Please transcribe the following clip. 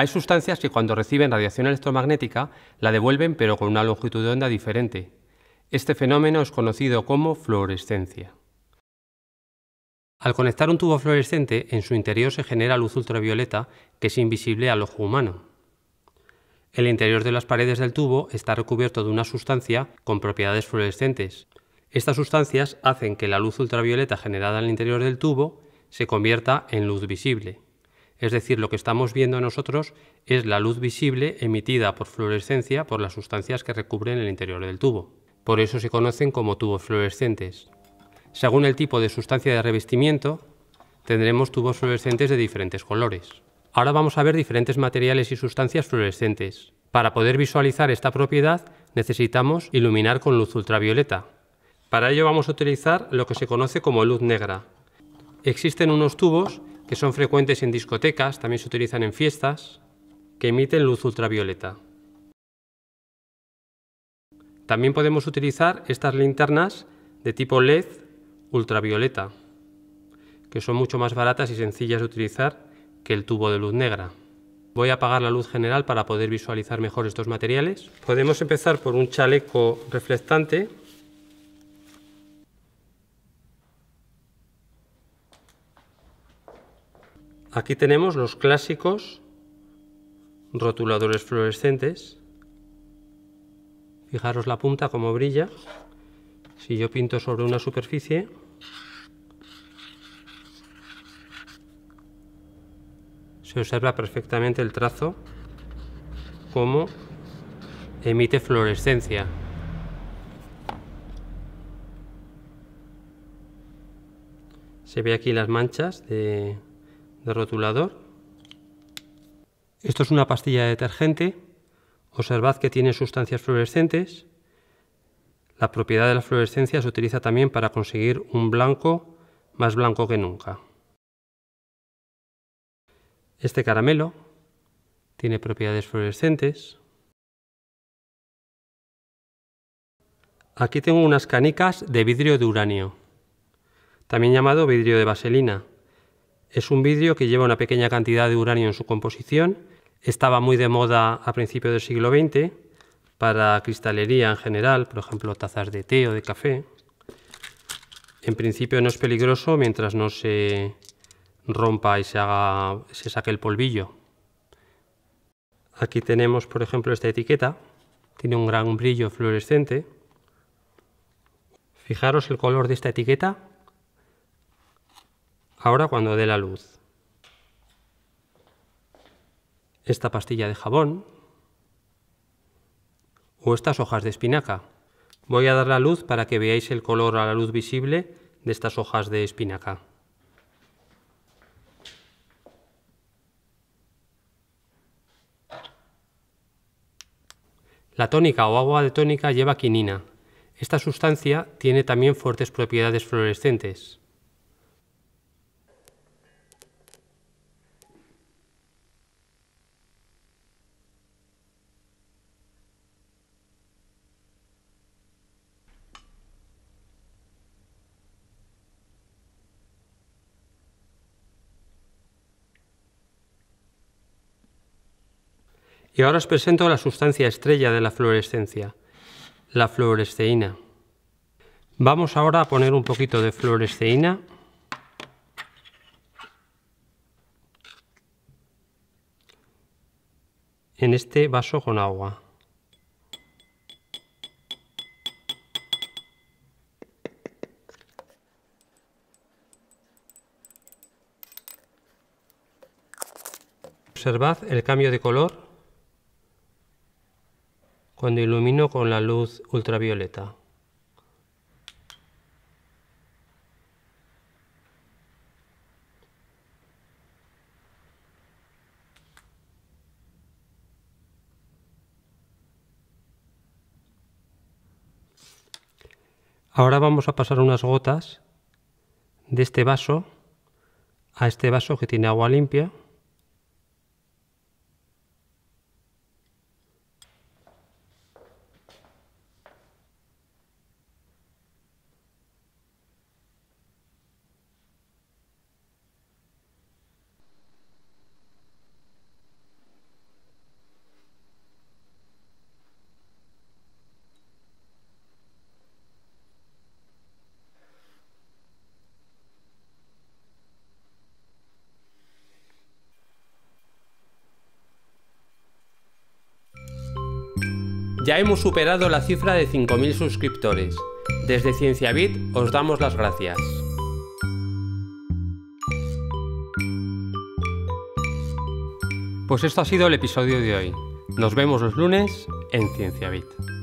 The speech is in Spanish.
Hay sustancias que cuando reciben radiación electromagnética la devuelven pero con una longitud de onda diferente. Este fenómeno es conocido como fluorescencia. Al conectar un tubo fluorescente, en su interior se genera luz ultravioleta que es invisible al ojo humano. El interior de las paredes del tubo está recubierto de una sustancia con propiedades fluorescentes. Estas sustancias hacen que la luz ultravioleta generada al interior del tubo se convierta en luz visible. Es decir, lo que estamos viendo nosotros es la luz visible emitida por fluorescencia por las sustancias que recubren el interior del tubo. Por eso se conocen como tubos fluorescentes. Según el tipo de sustancia de revestimiento, tendremos tubos fluorescentes de diferentes colores. Ahora vamos a ver diferentes materiales y sustancias fluorescentes. Para poder visualizar esta propiedad necesitamos iluminar con luz ultravioleta. Para ello vamos a utilizar lo que se conoce como luz negra. Existen unos tubos que son frecuentes en discotecas, también se utilizan en fiestas, que emiten luz ultravioleta. También podemos utilizar estas linternas de tipo LED ultravioleta, que son mucho más baratas y sencillas de utilizar que el tubo de luz negra. Voy a apagar la luz general para poder visualizar mejor estos materiales. Podemos empezar por un chaleco reflectante Aquí tenemos los clásicos rotuladores fluorescentes. Fijaros la punta como brilla. Si yo pinto sobre una superficie, se observa perfectamente el trazo como emite fluorescencia. Se ve aquí las manchas de de rotulador. Esto es una pastilla de detergente. Observad que tiene sustancias fluorescentes. La propiedad de la fluorescencia se utiliza también para conseguir un blanco más blanco que nunca. Este caramelo tiene propiedades fluorescentes. Aquí tengo unas canicas de vidrio de uranio, también llamado vidrio de vaselina. Es un vidrio que lleva una pequeña cantidad de uranio en su composición. Estaba muy de moda a principios del siglo XX para cristalería en general, por ejemplo tazas de té o de café. En principio no es peligroso mientras no se rompa y se, haga, se saque el polvillo. Aquí tenemos, por ejemplo, esta etiqueta. Tiene un gran brillo fluorescente. Fijaros el color de esta etiqueta, ahora cuando dé la luz. Esta pastilla de jabón o estas hojas de espinaca. Voy a dar la luz para que veáis el color a la luz visible de estas hojas de espinaca. La tónica o agua de tónica lleva quinina. Esta sustancia tiene también fuertes propiedades fluorescentes. Y ahora os presento la sustancia estrella de la fluorescencia, la fluoresceína. Vamos ahora a poner un poquito de fluoresceína. en este vaso con agua. Observad el cambio de color cuando ilumino con la luz ultravioleta. Ahora vamos a pasar unas gotas de este vaso a este vaso que tiene agua limpia Ya hemos superado la cifra de 5.000 suscriptores. Desde CienciaBit os damos las gracias. Pues esto ha sido el episodio de hoy. Nos vemos los lunes en CienciaBit.